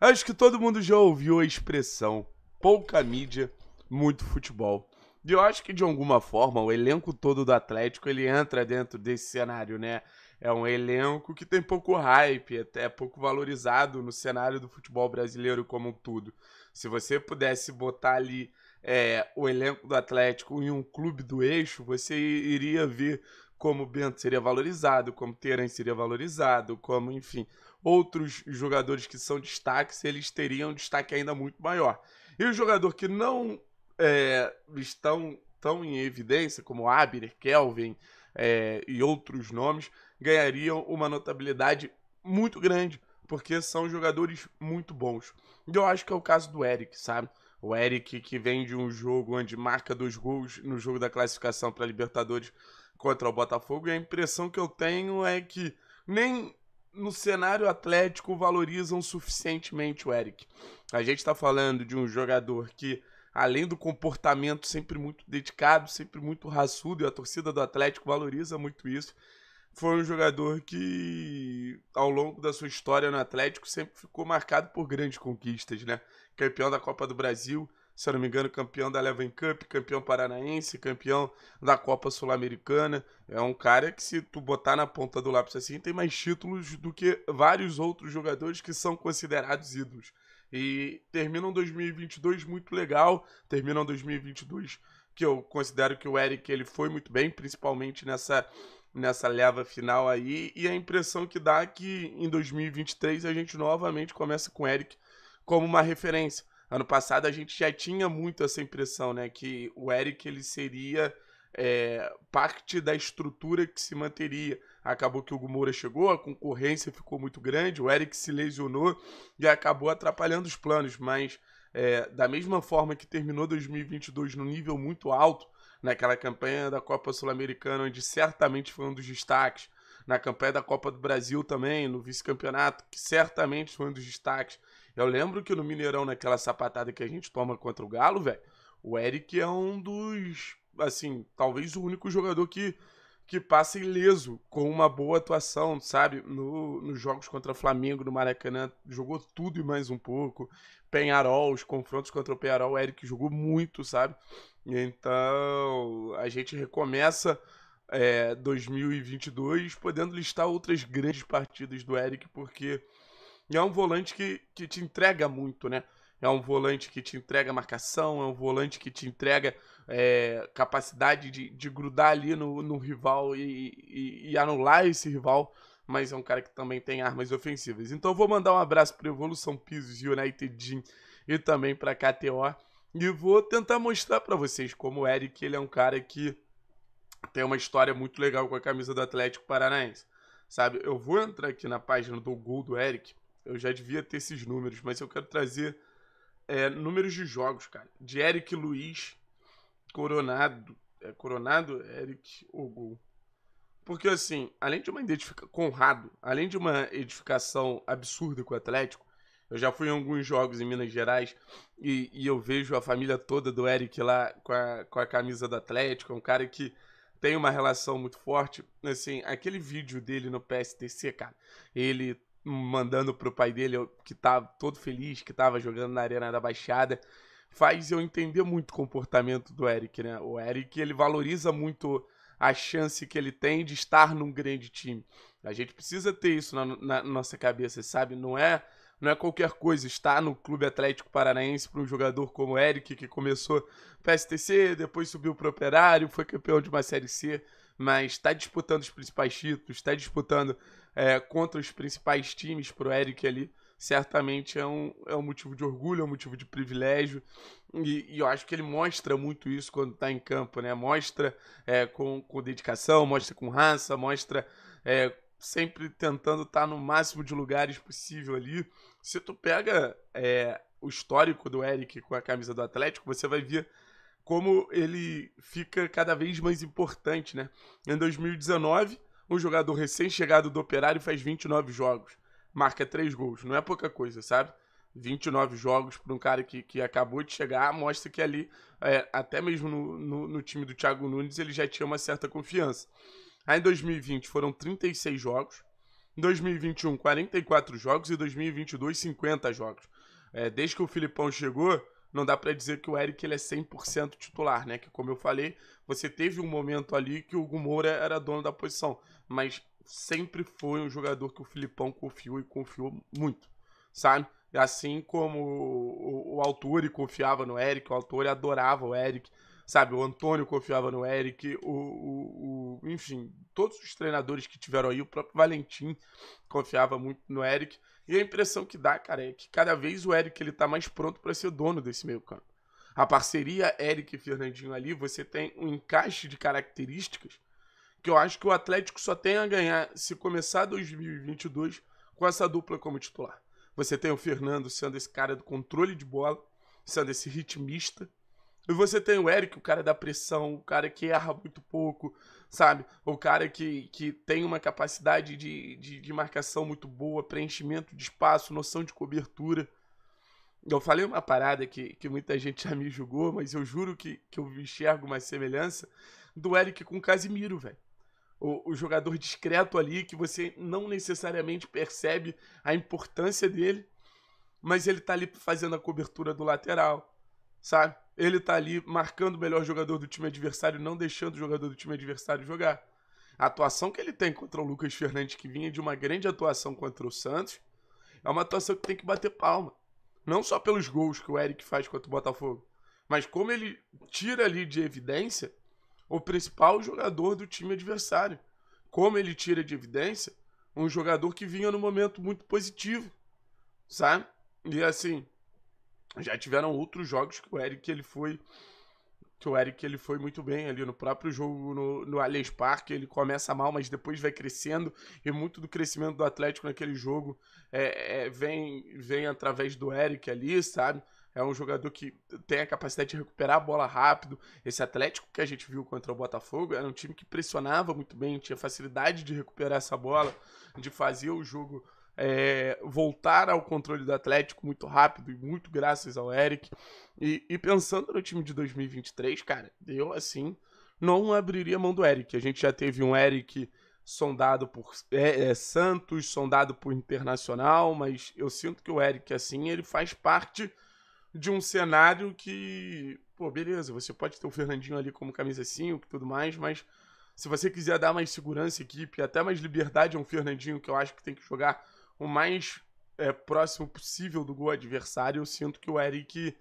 Acho que todo mundo já ouviu a expressão pouca mídia, muito futebol. E eu acho que de alguma forma o elenco todo do Atlético ele entra dentro desse cenário, né? É um elenco que tem pouco hype, até pouco valorizado no cenário do futebol brasileiro como um todo. Se você pudesse botar ali é, o elenco do Atlético em um clube do eixo, você iria ver como o Bento seria valorizado, como o Teran seria valorizado, como, enfim, outros jogadores que são destaques, eles teriam um destaque ainda muito maior. E o jogador que não é, estão tão em evidência, como Abner, Kelvin é, e outros nomes, ganhariam uma notabilidade muito grande, porque são jogadores muito bons. E eu acho que é o caso do Eric, sabe? O Eric, que vem de um jogo onde marca dois gols no jogo da classificação para Libertadores contra o Botafogo, e a impressão que eu tenho é que nem no cenário atlético valorizam suficientemente o Eric. A gente está falando de um jogador que, além do comportamento sempre muito dedicado, sempre muito raçudo, e a torcida do Atlético valoriza muito isso, foi um jogador que, ao longo da sua história no Atlético, sempre ficou marcado por grandes conquistas, né? Campeão da Copa do Brasil, se eu não me engano, campeão da Levin Cup, campeão paranaense, campeão da Copa Sul-Americana. É um cara que, se tu botar na ponta do lápis assim, tem mais títulos do que vários outros jogadores que são considerados ídolos. E terminam 2022 muito legal, terminam 2022 que eu considero que o Eric ele foi muito bem, principalmente nessa nessa leva final aí, e a impressão que dá é que em 2023 a gente novamente começa com o Eric como uma referência. Ano passado a gente já tinha muito essa impressão, né? Que o Eric ele seria é, parte da estrutura que se manteria. Acabou que o Moura chegou, a concorrência ficou muito grande, o Eric se lesionou e acabou atrapalhando os planos. Mas é, da mesma forma que terminou 2022 no nível muito alto, naquela campanha da Copa Sul-Americana, onde certamente foi um dos destaques, na campanha da Copa do Brasil também, no vice-campeonato, que certamente foi um dos destaques, eu lembro que no Mineirão, naquela sapatada que a gente toma contra o Galo, velho, o Eric é um dos, assim, talvez o único jogador que, que passa ileso com uma boa atuação, sabe? No, nos jogos contra Flamengo, no Maracanã, jogou tudo e mais um pouco. Penharol, os confrontos contra o Penharol, o Eric jogou muito, sabe? Então, a gente recomeça é, eh, 2022 podendo listar outras grandes partidas do Eric, porque e é um volante que, que te entrega muito, né? É um volante que te entrega marcação, é um volante que te entrega é, capacidade de, de grudar ali no, no rival e, e, e anular esse rival mas é um cara que também tem armas ofensivas. Então vou mandar um abraço para Evolução Pisos United Gym e também para KTO e vou tentar mostrar para vocês como o Eric, ele é um cara que tem uma história muito legal com a camisa do Atlético Paranaense. Sabe, eu vou entrar aqui na página do gol do Eric eu já devia ter esses números, mas eu quero trazer é, números de jogos, cara. De Eric Luiz, Coronado. É, Coronado, Eric Ogul, Porque, assim, além de uma identificação. Conrado, além de uma edificação absurda com o Atlético, eu já fui em alguns jogos em Minas Gerais e, e eu vejo a família toda do Eric lá com a, com a camisa do Atlético. É um cara que tem uma relação muito forte. Assim, aquele vídeo dele no PSTC, cara, ele mandando pro pai dele, que tá todo feliz, que tava jogando na Arena da Baixada, faz eu entender muito o comportamento do Eric, né? O Eric, ele valoriza muito a chance que ele tem de estar num grande time. A gente precisa ter isso na, na nossa cabeça, sabe? Não é não é qualquer coisa estar no Clube Atlético Paranaense para um jogador como o Eric, que começou PSTC, depois subiu para o Operário, foi campeão de uma Série C, mas está disputando os principais títulos, está disputando é, contra os principais times para o Eric ali, certamente é um, é um motivo de orgulho, é um motivo de privilégio, e, e eu acho que ele mostra muito isso quando está em campo, né? Mostra é, com, com dedicação, mostra com raça, mostra é, sempre tentando estar tá no máximo de lugares possível ali. Se tu pega é, o histórico do Eric com a camisa do Atlético, você vai ver como ele fica cada vez mais importante, né? Em 2019, um jogador recém-chegado do Operário faz 29 jogos, marca 3 gols, não é pouca coisa, sabe? 29 jogos para um cara que, que acabou de chegar, mostra que ali, é, até mesmo no, no, no, time do Thiago Nunes, ele já tinha uma certa confiança. Aí em 2020 foram 36 jogos, em 2021 44 jogos e 2022 50 jogos. É, desde que o Filipão chegou, não dá para dizer que o Eric ele é 100% titular, né? Que como eu falei, você teve um momento ali que o Hugo era dono da posição, mas sempre foi um jogador que o Filipão confiou e confiou muito, sabe? Assim como o, o, o confiava no Eric, o Alture adorava o Eric, sabe? O Antônio confiava no Eric, o, o, o enfim, todos os treinadores que tiveram aí, o próprio Valentim confiava muito no Eric. E a impressão que dá, cara, é que cada vez o Eric ele tá mais pronto para ser dono desse meio campo. A parceria Eric e Fernandinho ali, você tem um encaixe de características que eu acho que o Atlético só tem a ganhar se começar 2022 com essa dupla como titular. Você tem o Fernando sendo esse cara do controle de bola, sendo esse ritmista, e você tem o Eric, o cara da pressão, o cara que erra muito pouco, sabe? O cara que, que tem uma capacidade de, de, de marcação muito boa, preenchimento de espaço, noção de cobertura. Eu falei uma parada que, que muita gente já me julgou, mas eu juro que, que eu enxergo uma semelhança do Eric com o Casimiro, velho. O, o, jogador discreto ali, que você não necessariamente percebe a importância dele, mas ele tá ali fazendo a cobertura do lateral, sabe? ele tá ali marcando o melhor jogador do time adversário, não deixando o jogador do time adversário jogar. A atuação que ele tem contra o Lucas Fernandes, que vinha de uma grande atuação contra o Santos, é uma atuação que tem que bater palma. Não só pelos gols que o Eric faz contra o Botafogo, mas como ele tira ali de evidência o principal jogador do time adversário. Como ele tira de evidência um jogador que vinha no momento muito positivo, sabe? E assim, já tiveram outros jogos que o Eric ele foi que o Eric ele foi muito bem ali no próprio jogo no, no Allianz Parque, ele começa mal, mas depois vai crescendo, e muito do crescimento do Atlético naquele jogo é, é, vem, vem através do Eric ali, sabe? É um jogador que tem a capacidade de recuperar a bola rápido. Esse Atlético que a gente viu contra o Botafogo era um time que pressionava muito bem, tinha facilidade de recuperar essa bola, de fazer o jogo é, voltar ao controle do Atlético muito rápido e muito graças ao Eric. E, e pensando no time de 2023, cara, eu assim não abriria mão do Eric. A gente já teve um Eric sondado por é, é, Santos, sondado por Internacional, mas eu sinto que o Eric, assim, ele faz parte de um cenário que, pô, beleza, você pode ter o Fernandinho ali como camisa 5 e tudo mais, mas se você quiser dar mais segurança à equipe, até mais liberdade a um Fernandinho, que eu acho que tem que jogar o mais é, próximo possível do gol adversário. Eu sinto que o Eric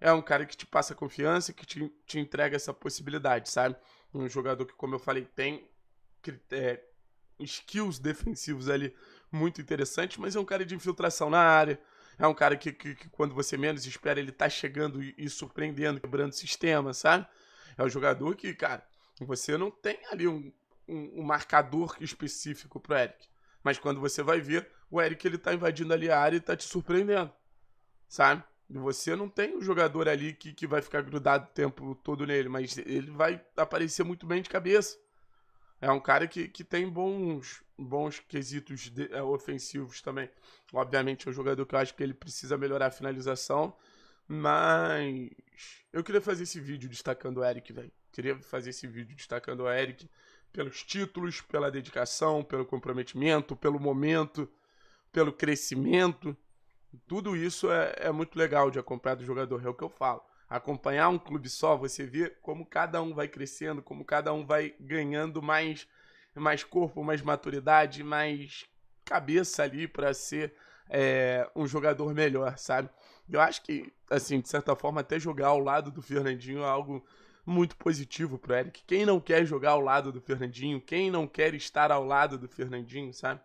é um cara que te passa confiança, que te, te entrega essa possibilidade, sabe? Um jogador que, como eu falei, tem é, skills defensivos ali muito interessantes, mas é um cara de infiltração na área. É um cara que, que, que quando você menos espera, ele tá chegando e, e surpreendendo, quebrando o sistema, sabe? É um jogador que, cara, você não tem ali um, um, um marcador específico pro Eric. Mas quando você vai ver, o Eric ele tá invadindo ali a área e tá te surpreendendo, sabe? E você não tem um jogador ali que, que vai ficar grudado o tempo todo nele, mas ele vai aparecer muito bem de cabeça. É um cara que, que tem bons, bons quesitos de, é, ofensivos também. Obviamente é um jogador que eu acho que ele precisa melhorar a finalização, mas eu queria fazer esse vídeo destacando o Eric, velho. Queria fazer esse vídeo destacando o Eric pelos títulos, pela dedicação, pelo comprometimento, pelo momento pelo crescimento. Tudo isso é, é muito legal de acompanhar do jogador, é o que eu falo. Acompanhar um clube só, você vê como cada um vai crescendo, como cada um vai ganhando mais, mais corpo, mais maturidade, mais cabeça ali para ser é, um jogador melhor, sabe? Eu acho que, assim, de certa forma, até jogar ao lado do Fernandinho é algo muito positivo pro Eric. Quem não quer jogar ao lado do Fernandinho, quem não quer estar ao lado do Fernandinho, sabe?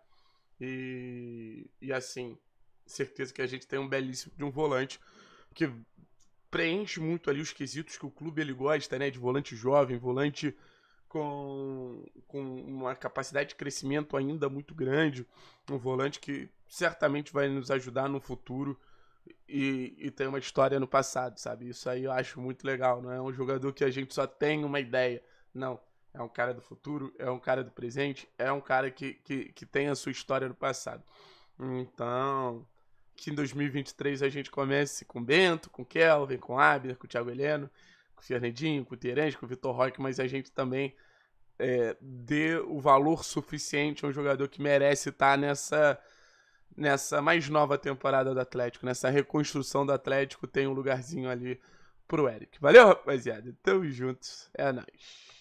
E, e assim, certeza que a gente tem um belíssimo de um volante que preenche muito ali os quesitos que o clube ele gosta, né? De volante jovem, volante com, com uma capacidade de crescimento ainda muito grande, um volante que certamente vai nos ajudar no futuro e, e tem uma história no passado, sabe? Isso aí eu acho muito legal, não é um jogador que a gente só tem uma ideia, não é um cara do futuro, é um cara do presente, é um cara que, que, que tem a sua história no passado. Então, que em 2023 a gente comece com Bento, com Kelvin, com Abner, com Thiago Heleno, com Fernandinho, com Terence, com Vitor Roque, mas a gente também é, dê o valor suficiente a um jogador que merece estar nessa nessa mais nova temporada do Atlético, nessa reconstrução do Atlético, tem um lugarzinho ali pro Eric. Valeu, rapaziada. Tamo juntos. É nóis.